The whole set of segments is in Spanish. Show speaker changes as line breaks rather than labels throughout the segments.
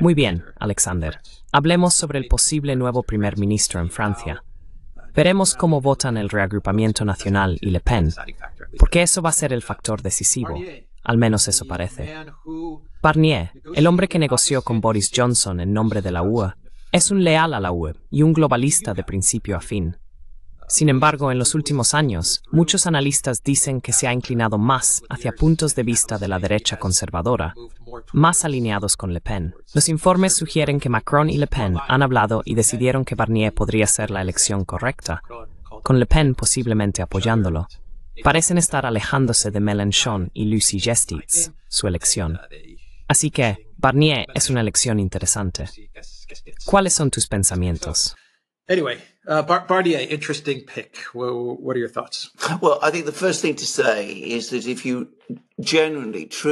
Muy bien, Alexander. Hablemos sobre el posible nuevo primer ministro en Francia. Veremos cómo votan el reagrupamiento nacional y Le Pen, porque eso va a ser el factor decisivo. Al menos eso parece. Barnier, el hombre que negoció con Boris Johnson en nombre de la UE, es un leal a la UE y un globalista de principio a fin. Sin embargo, en los últimos años, muchos analistas dicen que se ha inclinado más hacia puntos de vista de la derecha conservadora, más alineados con Le Pen. Los informes sugieren que Macron y Le Pen han hablado y decidieron que Barnier podría ser la elección correcta, con Le Pen posiblemente apoyándolo. Parecen estar alejándose de Mélenchon y Lucy Gestitz, su elección. Así que, Barnier es una elección interesante. ¿Cuáles son tus pensamientos?
Uh, pick.
what are your thoughts?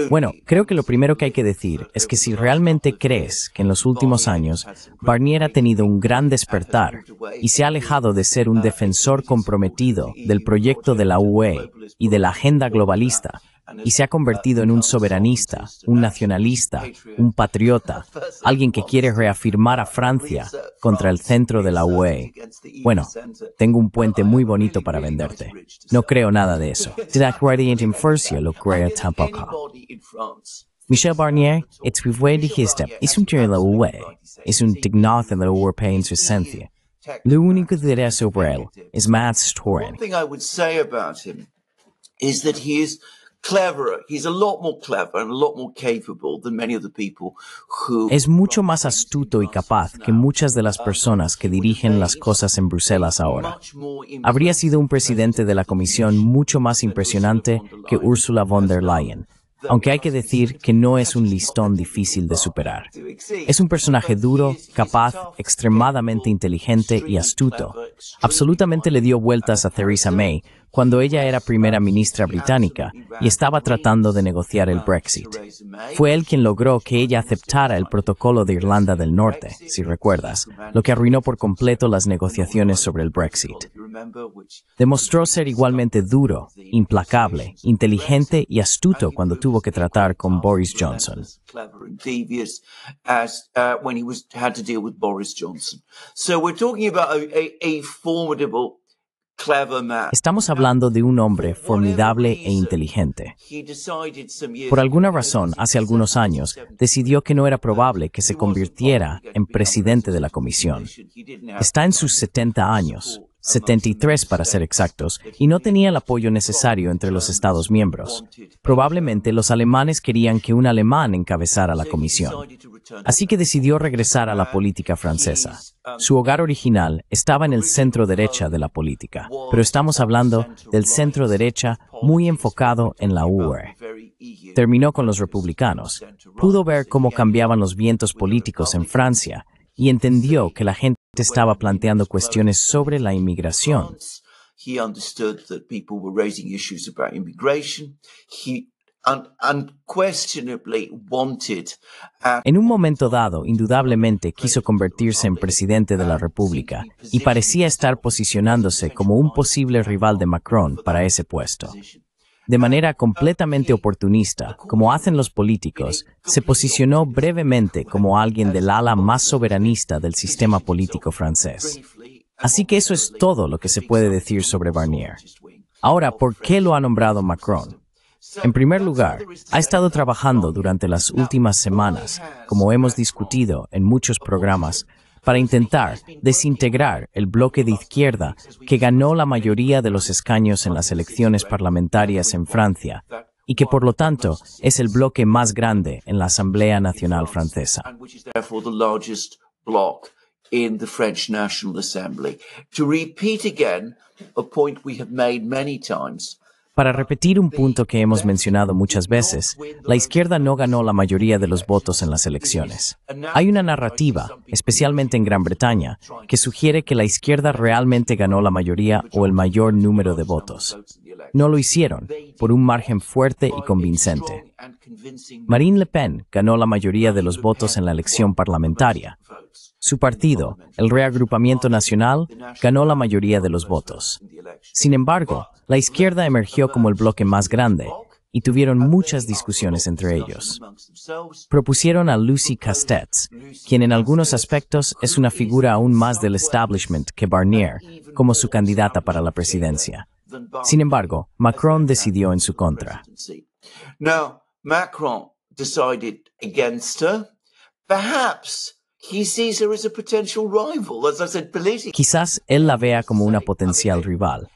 Bueno,
creo que lo primero que hay que decir es que si realmente crees que en los últimos años Barnier ha tenido un gran despertar y se ha alejado de ser un defensor comprometido del proyecto de la UE y de la agenda globalista y se ha convertido en un soberanista, un nacionalista, un patriota, alguien que quiere reafirmar a Francia contra el centro de la UE. Bueno, tengo un puente muy bonito para venderte. No creo nada de eso. Jack Barnier, Infercio lo creo tampoco. Michel Barnier escribió dijiste, es un tío de la UE, es un dignaz de la e e su insurgencia. Lo único que diré sobre él es más histórico. Es mucho más astuto y capaz que muchas de las uh, personas que dirigen las cosas en Bruselas ahora. Habría sido un presidente de la comisión mucho más impresionante que Ursula von der Leyen. Aunque hay que decir que no es un listón difícil de superar. Es un personaje duro, capaz, extremadamente inteligente y astuto. Absolutamente le dio vueltas a Theresa May, cuando ella era primera ministra británica y estaba tratando de negociar el Brexit. Fue él quien logró que ella aceptara el protocolo de Irlanda del Norte, si recuerdas, lo que arruinó por completo las negociaciones sobre el Brexit. Demostró ser igualmente duro, implacable, inteligente y astuto cuando tuvo que tratar con Boris Johnson.
So we're talking about formidable
Estamos hablando de un hombre formidable e inteligente. Por alguna razón, hace algunos años, decidió que no era probable que se convirtiera en presidente de la comisión. Está en sus 70 años. 73 para ser exactos, y no tenía el apoyo necesario entre los Estados miembros. Probablemente los alemanes querían que un alemán encabezara la comisión. Así que decidió regresar a la política francesa. Su hogar original estaba en el centro derecha de la política, pero estamos hablando del centro derecha muy enfocado en la UE. Terminó con los republicanos. Pudo ver cómo cambiaban los vientos políticos en Francia y entendió que la gente estaba planteando cuestiones sobre la inmigración. En un momento dado, indudablemente quiso convertirse en presidente de la República y parecía estar posicionándose como un posible rival de Macron para ese puesto de manera completamente oportunista, como hacen los políticos, se posicionó brevemente como alguien del ala más soberanista del sistema político francés. Así que eso es todo lo que se puede decir sobre Barnier. Ahora, ¿por qué lo ha nombrado Macron? En primer lugar, ha estado trabajando durante las últimas semanas, como hemos discutido en muchos programas, para intentar desintegrar el bloque de izquierda que ganó la mayoría de los escaños en las elecciones parlamentarias en Francia y que por lo tanto es el bloque más grande en la Asamblea Nacional Francesa. Para repetir un punto que hemos mencionado muchas veces, la izquierda no ganó la mayoría de los votos en las elecciones. Hay una narrativa, especialmente en Gran Bretaña, que sugiere que la izquierda realmente ganó la mayoría o el mayor número de votos. No lo hicieron, por un margen fuerte y convincente. Marine Le Pen ganó la mayoría de los votos en la elección parlamentaria, su partido, el Reagrupamiento Nacional, ganó la mayoría de los votos. Sin embargo, la izquierda emergió como el bloque más grande y tuvieron muchas discusiones entre ellos. Propusieron a Lucy Castets, quien en algunos aspectos es una figura aún más del establishment que Barnier, como su candidata para la presidencia. Sin embargo, Macron decidió en su contra.
Macron
Quizás él la vea como una potencial rival.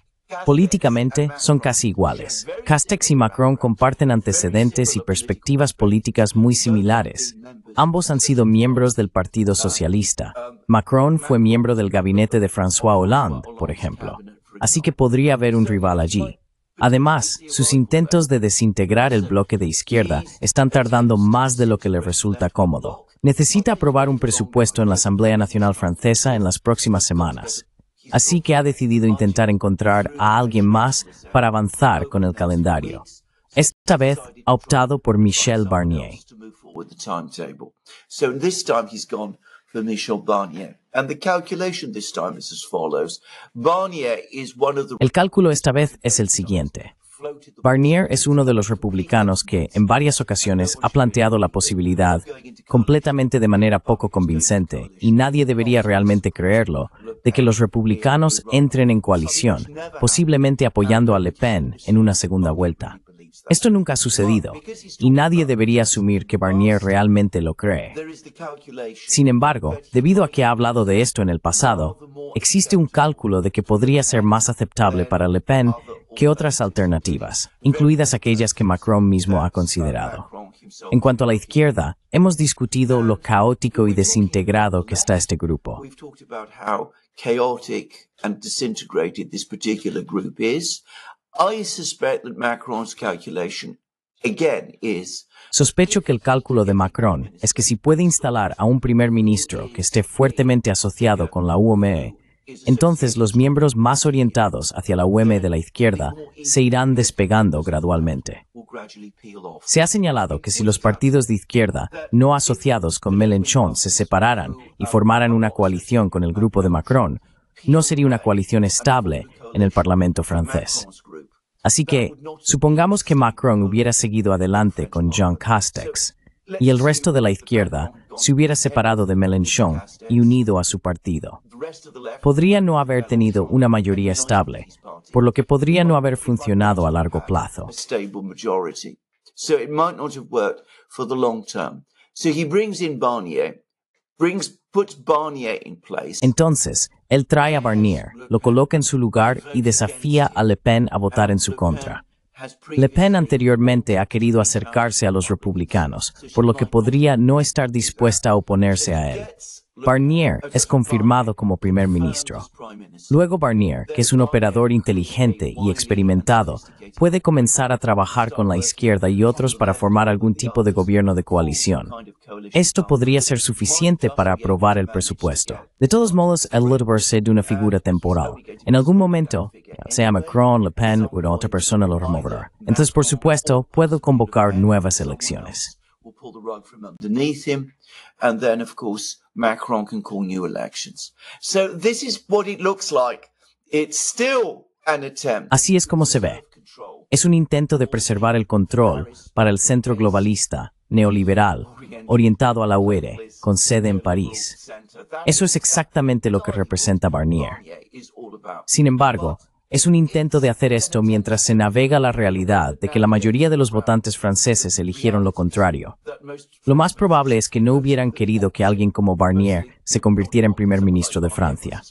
Políticamente son casi iguales. Castex y Macron comparten antecedentes y perspectivas políticas muy similares. Ambos han sido miembros del Partido Socialista. Um, Macron fue miembro del gabinete de François Hollande, por ejemplo. Así que podría haber un rival allí. Además, sus intentos de desintegrar el bloque de izquierda están tardando más de lo que le resulta cómodo necesita aprobar un presupuesto en la Asamblea Nacional Francesa en las próximas semanas. Así que ha decidido intentar encontrar a alguien más para avanzar con el calendario. Esta vez ha optado por Michel Barnier. El cálculo esta vez es el siguiente. Barnier es uno de los republicanos que, en varias ocasiones, ha planteado la posibilidad, completamente de manera poco convincente, y nadie debería realmente creerlo, de que los republicanos entren en coalición, posiblemente apoyando a Le Pen en una segunda vuelta. Esto nunca ha sucedido, y nadie debería asumir que Barnier realmente lo cree. Sin embargo, debido a que ha hablado de esto en el pasado, existe un cálculo de que podría ser más aceptable para Le Pen que otras alternativas, incluidas aquellas que Macron mismo ha considerado. En cuanto a la izquierda, hemos discutido lo caótico y desintegrado que está este grupo. Sospecho que el cálculo de Macron es que si puede instalar a un primer ministro que esté fuertemente asociado con la UME, entonces los miembros más orientados hacia la UM de la izquierda se irán despegando gradualmente. Se ha señalado que si los partidos de izquierda no asociados con Mélenchon se separaran y formaran una coalición con el grupo de Macron, no sería una coalición estable en el Parlamento francés. Así que, supongamos que Macron hubiera seguido adelante con Jean Castex y el resto de la izquierda se hubiera separado de Mélenchon y unido a su partido. Podría no haber tenido una mayoría estable, por lo que podría no haber funcionado a largo plazo. Entonces, él trae a Barnier, lo coloca en su lugar y desafía a Le Pen a votar en su contra. Le Pen anteriormente ha querido acercarse a los republicanos, por lo que podría no estar dispuesta a oponerse a él. Barnier es confirmado como primer ministro. Luego Barnier, que es un operador inteligente y experimentado, puede comenzar a trabajar con la izquierda y otros para formar algún tipo de gobierno de coalición. Esto podría ser suficiente para aprobar el presupuesto. De todos modos, el se de una figura temporal. En algún momento, sea Macron, Le Pen u otra persona lo removerá. Entonces, por supuesto, puedo convocar nuevas elecciones. Así es como se ve. Es un intento de preservar el control para el centro globalista, neoliberal, orientado a la UERE, con sede en París. Eso es exactamente lo que representa Barnier. Sin embargo, es un intento de hacer esto mientras se navega la realidad de que la mayoría de los votantes franceses eligieron lo contrario. Lo más probable es que no hubieran querido que alguien como Barnier se convirtiera en primer ministro de Francia.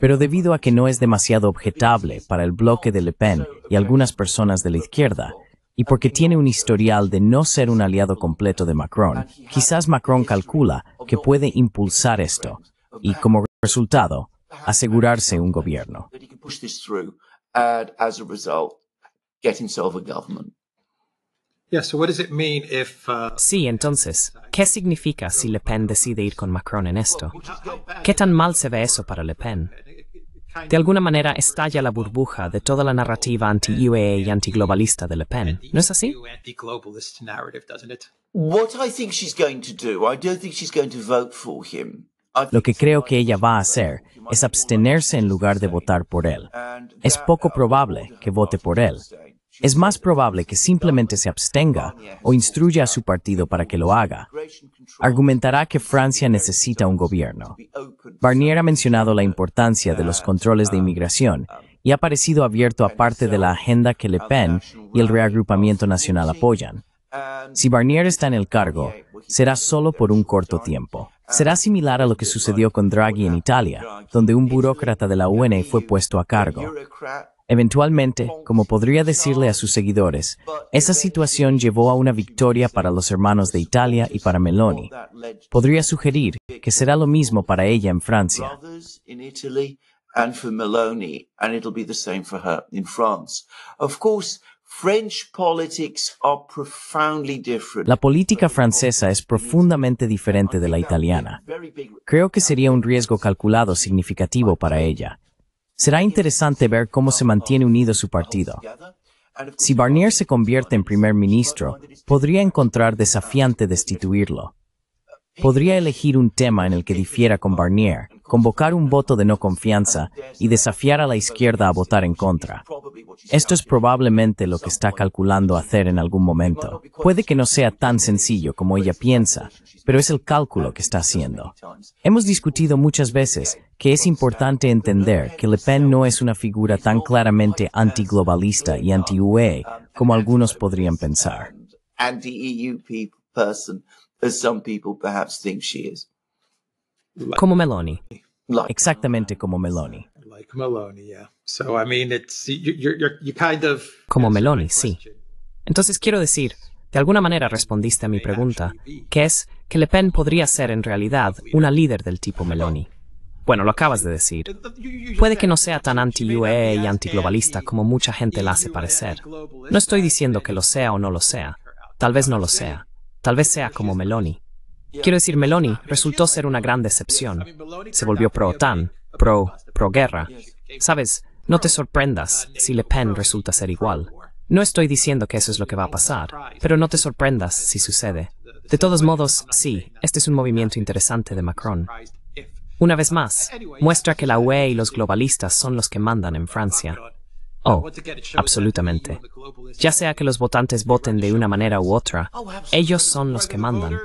Pero debido a que no es demasiado objetable para el bloque de Le Pen y algunas personas de la izquierda, y porque tiene un historial de no ser un aliado completo de Macron, quizás Macron calcula que puede impulsar esto, y como resultado, asegurarse un gobierno.
Sí, entonces, ¿qué significa si Le Pen decide ir con Macron en esto? ¿Qué tan mal se ve eso para Le Pen? De alguna manera estalla la burbuja de toda la narrativa anti-UEA y antiglobalista de Le Pen, ¿no es así?
What I think she's going to do, I don't think she's going to vote for
lo que creo que ella va a hacer es abstenerse en lugar de votar por él. Es poco probable que vote por él. Es más probable que simplemente se abstenga o instruya a su partido para que lo haga. Argumentará que Francia necesita un gobierno. Barnier ha mencionado la importancia de los controles de inmigración y ha parecido abierto a parte de la agenda que Le Pen y el reagrupamiento nacional apoyan. Si Barnier está en el cargo, será solo por un corto tiempo será ah, similar a lo que sucedió con Draghi en Italia, donde un burócrata de la UNE fue puesto a cargo. Eventualmente, como podría decirle a sus seguidores, esa situación llevó a una victoria para los hermanos de Italia y para Meloni. Podría sugerir que será lo mismo para ella en Francia. La política francesa es profundamente diferente de la italiana. Creo que sería un riesgo calculado significativo para ella. Será interesante ver cómo se mantiene unido su partido. Si Barnier se convierte en primer ministro, podría encontrar desafiante destituirlo. Podría elegir un tema en el que difiera con Barnier, convocar un voto de no confianza y desafiar a la izquierda a votar en contra. Esto es probablemente lo que está calculando hacer en algún momento. Puede que no sea tan sencillo como ella piensa, pero es el cálculo que está haciendo. Hemos discutido muchas veces que es importante entender que Le Pen no es una figura tan claramente antiglobalista y anti-UE como algunos podrían pensar como Meloni. Exactamente como Meloni.
como Meloni, sí. Entonces quiero decir, de alguna manera respondiste a mi pregunta, que es que Le Pen podría ser en realidad una líder del tipo Meloni. Bueno, lo acabas de decir. Puede que no sea tan anti-UE y antiglobalista como mucha gente la hace parecer. No estoy diciendo que lo sea o no lo sea. Tal vez no lo sea. Tal vez sea como Meloni. Quiero decir, Meloni resultó ser una gran decepción. Se volvió pro-OTAN, pro-guerra. Sabes, no te sorprendas si Le Pen resulta ser igual. No estoy diciendo que eso es lo que va a pasar, pero no te sorprendas si sucede. De todos modos, sí, este es un movimiento interesante de Macron. Una vez más, muestra que la UE y los globalistas son los que mandan en Francia. Oh, absolutamente. Ya sea que los votantes voten de una manera u otra, oh, ellos son los que mandan.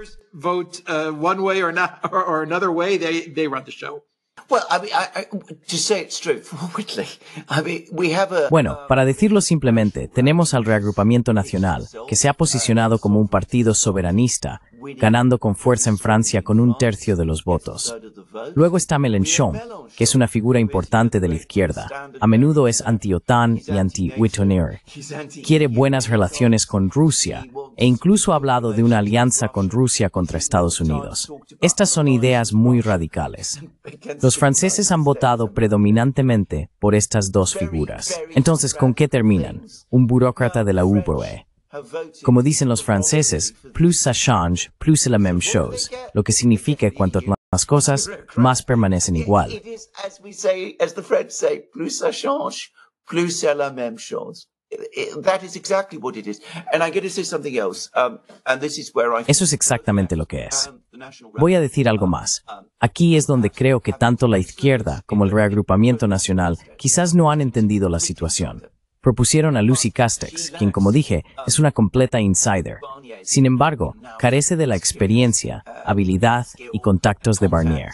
Bueno,
para decirlo simplemente, tenemos al reagrupamiento nacional, que se ha posicionado como un partido soberanista ganando con fuerza en Francia con un tercio de los votos. Luego está Mélenchon, que es una figura importante de la izquierda. A menudo es anti-OTAN y anti-Wittonier. Quiere buenas relaciones con Rusia e incluso ha hablado de una alianza con Rusia contra Estados Unidos. Estas son ideas muy radicales. Los franceses han votado predominantemente por estas dos figuras. Entonces, ¿con qué terminan? Un burócrata de la UBOE como dicen los franceses, plus ça change, plus c'est la même chose, lo que significa cuanto más cosas, más permanecen igual. Eso es exactamente lo que es. Voy a decir algo más. Aquí es donde creo que tanto la izquierda como el reagrupamiento nacional quizás no han entendido la situación propusieron a Lucy Castex, quien como dije, es una completa insider. Sin embargo, carece de la experiencia, habilidad y contactos de Barnier.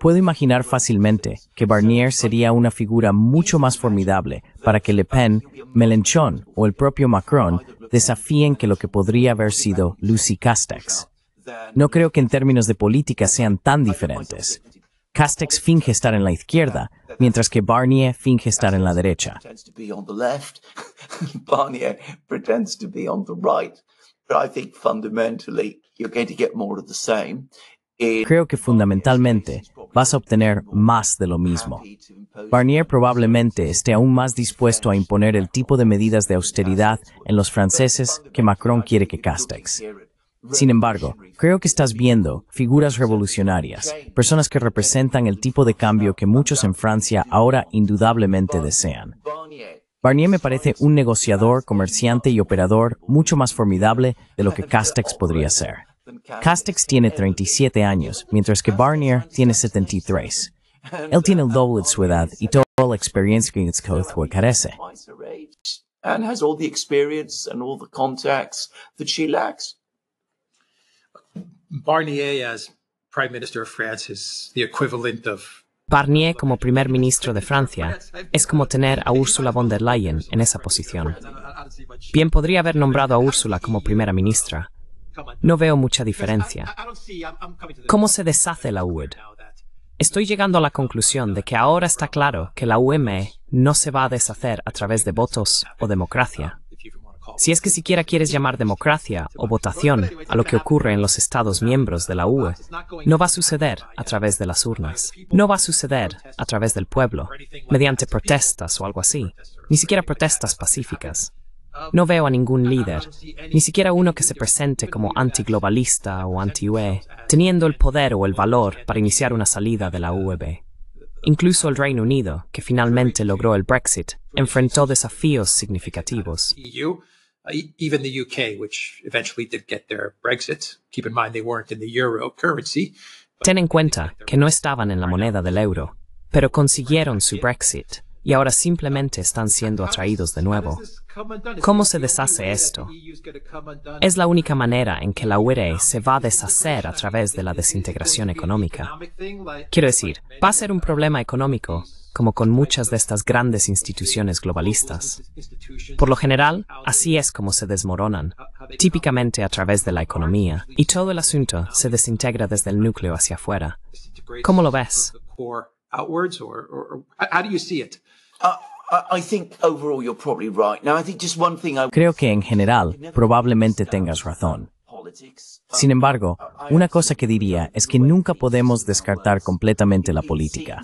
Puedo imaginar fácilmente que Barnier sería una figura mucho más formidable para que Le Pen, Melenchon o el propio Macron desafíen que lo que podría haber sido Lucy Castex. No creo que en términos de política sean tan diferentes, Castex finge estar en la izquierda, mientras que Barnier finge estar en la derecha. Creo que fundamentalmente vas a obtener más de lo mismo. Barnier probablemente esté aún más dispuesto a imponer el tipo de medidas de austeridad en los franceses que Macron quiere que Castex. Sin embargo, creo que estás viendo figuras revolucionarias, personas que representan el tipo de cambio que muchos en Francia ahora indudablemente desean. Barnier me parece un negociador, comerciante y operador mucho más formidable de lo que Castex podría ser. Castex tiene 37 años, mientras que Barnier tiene 73. Él tiene el doble de su edad y toda la experiencia que en carece.
all the experience and all the contacts that
lacks.
Barnier como primer ministro de Francia es como tener a Ursula von der Leyen en esa posición. Bien podría haber nombrado a Ursula como primera ministra. No veo mucha diferencia. ¿Cómo se deshace la UED? Estoy llegando a la conclusión de que ahora está claro que la UME no se va a deshacer a través de votos o democracia si es que siquiera quieres llamar democracia o votación a lo que ocurre en los Estados miembros de la UE, no va a suceder a través de las urnas, no va a suceder a través del pueblo, mediante protestas o algo así, ni siquiera protestas pacíficas. No veo a ningún líder, ni siquiera uno que se presente como antiglobalista o anti-UE, teniendo el poder o el valor para iniciar una salida de la UEB. Incluso el Reino Unido, que finalmente logró el Brexit, enfrentó desafíos significativos. Ten en cuenta que no estaban en la moneda del euro, pero consiguieron su Brexit y ahora simplemente están siendo atraídos de nuevo. ¿Cómo se deshace esto? Es la única manera en que la URE se va a deshacer a través de la desintegración económica. Quiero decir, va a ser un problema económico, como con muchas de estas grandes instituciones globalistas. Por lo general, así es como se desmoronan, típicamente a través de la economía, y todo el asunto se desintegra desde el núcleo hacia afuera. ¿Cómo
lo ves? Creo que en general probablemente tengas razón. Uh, Sin embargo, una cosa que diría es que nunca podemos descartar completamente la política.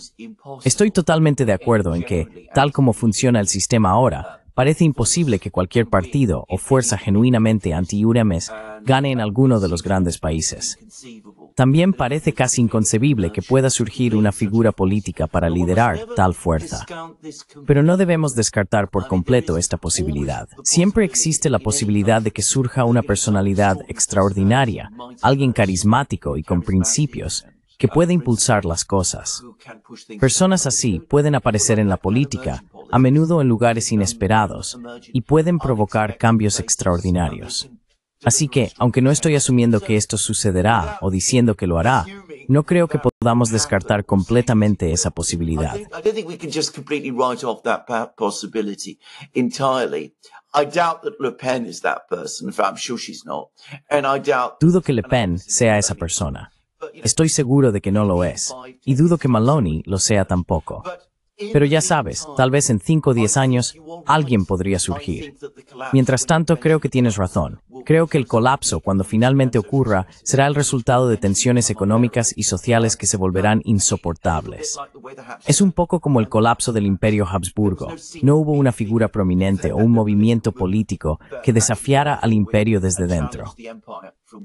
Estoy totalmente de acuerdo en que, tal como funciona el sistema ahora, uh, parece imposible que cualquier partido o fuerza genuinamente anti-UREMES gane en alguno de los grandes países. También parece casi inconcebible que pueda surgir una figura política para liderar tal fuerza. Pero no debemos descartar por completo esta posibilidad. Siempre existe la posibilidad de que surja una personalidad extraordinaria, alguien carismático y con principios, que puede impulsar las cosas. Personas así pueden aparecer en la política, a menudo en lugares inesperados, y pueden provocar cambios extraordinarios. Así que, aunque no estoy asumiendo que esto sucederá o diciendo que lo hará, no creo que podamos descartar completamente esa posibilidad. Dudo que Le Pen sea esa persona. Estoy seguro de que no lo es, y dudo que Maloney lo sea tampoco. Pero ya sabes, tal vez en 5 o 10 años alguien podría surgir. Mientras tanto, creo que tienes razón. Creo que el colapso, cuando finalmente ocurra, será el resultado de tensiones económicas y sociales que se volverán insoportables. Es un poco como el colapso del imperio Habsburgo. No hubo una figura prominente o un movimiento político que desafiara al imperio desde dentro.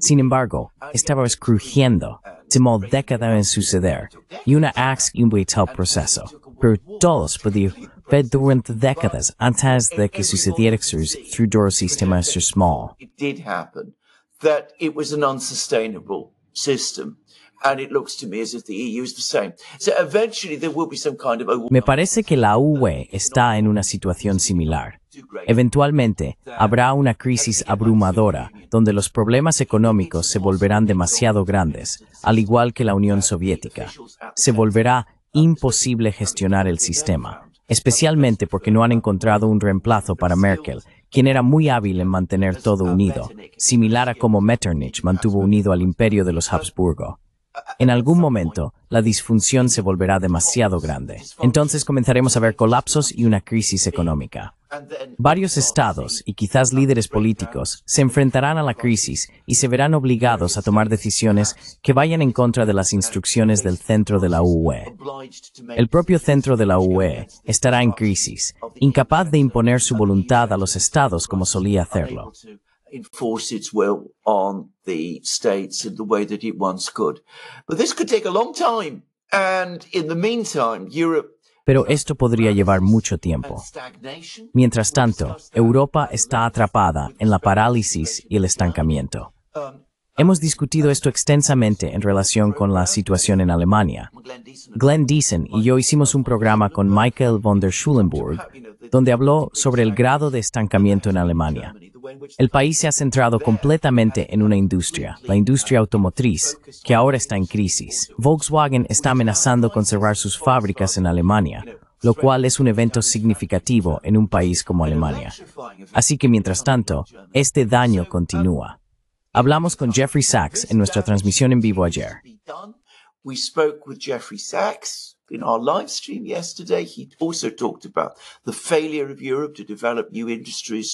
Sin embargo, estaba crujiendo. Tomó décadas en suceder y una axe y un proceso. Pero todos pudieron but durante décadas antes de que sucediera through Small. It
did happen, Me
parece que la UE está en una situación similar. Eventualmente, habrá una crisis abrumadora, donde los problemas económicos se volverán demasiado grandes, al igual que la Unión Soviética. Se volverá imposible gestionar el sistema especialmente porque no han encontrado un reemplazo para Merkel, quien era muy hábil en mantener todo unido, similar a como Metternich mantuvo unido al imperio de los Habsburgo. En algún momento, la disfunción se volverá demasiado grande. Entonces comenzaremos a ver colapsos y una crisis económica. Varios estados y quizás líderes políticos se enfrentarán a la crisis y se verán obligados a tomar decisiones que vayan en contra de las instrucciones del centro de la UE. El propio centro de la UE estará en crisis, incapaz de imponer su voluntad a los estados como solía hacerlo. Pero esto podría llevar mucho tiempo. Mientras tanto, Europa está atrapada en la parálisis y el estancamiento. Um, Hemos discutido esto extensamente en relación con la situación en Alemania. Glenn Deason y yo hicimos un programa con Michael von der Schulenburg, donde habló sobre el grado de estancamiento en Alemania. El país se ha centrado completamente en una industria, la industria automotriz, que ahora está en crisis. Volkswagen está amenazando con cerrar sus fábricas en Alemania, lo cual es un evento significativo en un país como Alemania. Así que mientras tanto, este daño continúa. Hablamos con Jeffrey Sachs en nuestra transmisión en vivo ayer.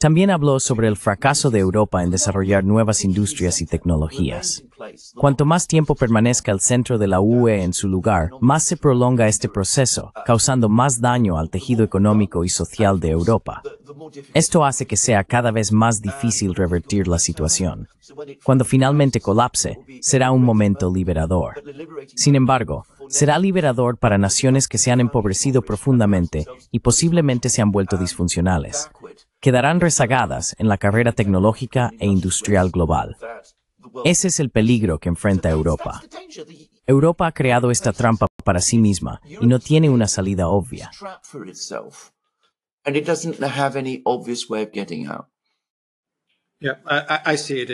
También habló sobre el fracaso de Europa en desarrollar nuevas industrias y tecnologías. Cuanto más tiempo permanezca el centro de la UE en su lugar, más se prolonga este proceso, causando más daño al tejido económico y social de Europa. Esto hace que sea cada vez más difícil revertir la situación. Cuando finalmente colapse, será un momento liberador. Sin embargo, será liberador para naciones que se han empobrecido profundamente y posiblemente se han vuelto disfuncionales. Quedarán rezagadas en la carrera tecnológica e industrial global. Ese es el peligro que enfrenta Europa. Europa ha creado esta trampa para sí misma y no tiene una salida obvia.
Yeah, I see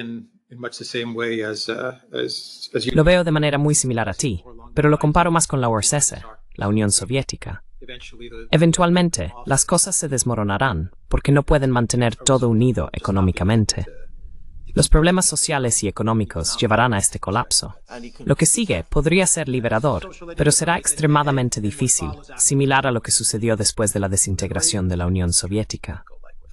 lo
veo de manera muy similar a ti, pero lo comparo más con la URSS, la Unión Soviética. Eventualmente, las cosas se desmoronarán porque no pueden mantener todo unido económicamente. Los problemas sociales y económicos llevarán a este colapso. Lo que sigue podría ser liberador, pero será extremadamente difícil, similar a lo que sucedió después de la desintegración de la Unión Soviética.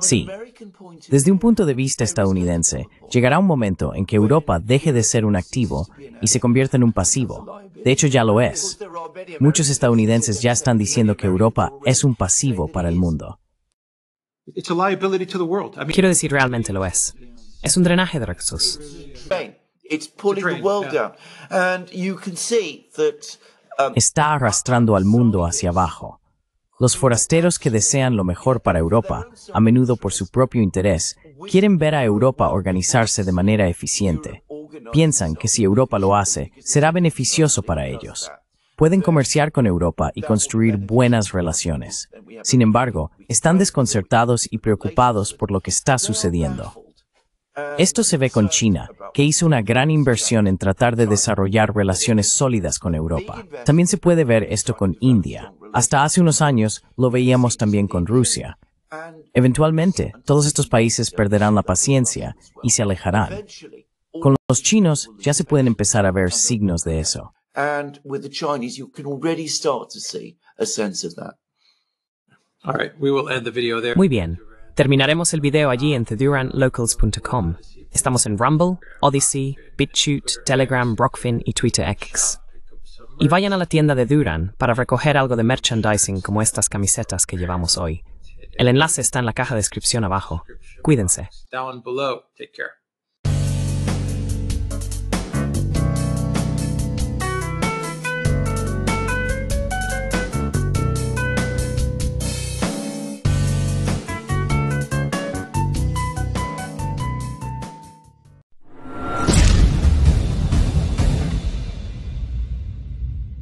Sí, desde un punto de vista estadounidense, llegará un momento en que Europa deje de ser un activo y se convierta en un pasivo. De hecho, ya lo es. Muchos estadounidenses ya están diciendo que Europa es un pasivo para el mundo.
Quiero decir, realmente lo es. Es un drenaje de recursos.
Um, Está arrastrando al mundo hacia abajo. Los forasteros que desean lo mejor para Europa, a menudo por su propio interés, quieren ver a Europa organizarse de manera eficiente. Piensan que si Europa lo hace, será beneficioso para ellos. Pueden comerciar con Europa y construir buenas relaciones. Sin embargo, están desconcertados y preocupados por lo que está sucediendo. Esto se ve con China, que hizo una gran inversión en tratar de desarrollar relaciones sólidas con Europa. También se puede ver esto con India. Hasta hace unos años lo veíamos también con Rusia. Eventualmente, todos estos países perderán la paciencia y se alejarán. Con los chinos ya se pueden empezar a ver signos de eso.
Muy bien,
Terminaremos el video allí en theduranlocals.com. Estamos en Rumble, Odyssey, BitChute, Telegram, Rockfin y Twitter X. Y vayan a la tienda de Duran para recoger algo de merchandising como estas camisetas que llevamos hoy. El enlace está en la caja de descripción abajo. Cuídense.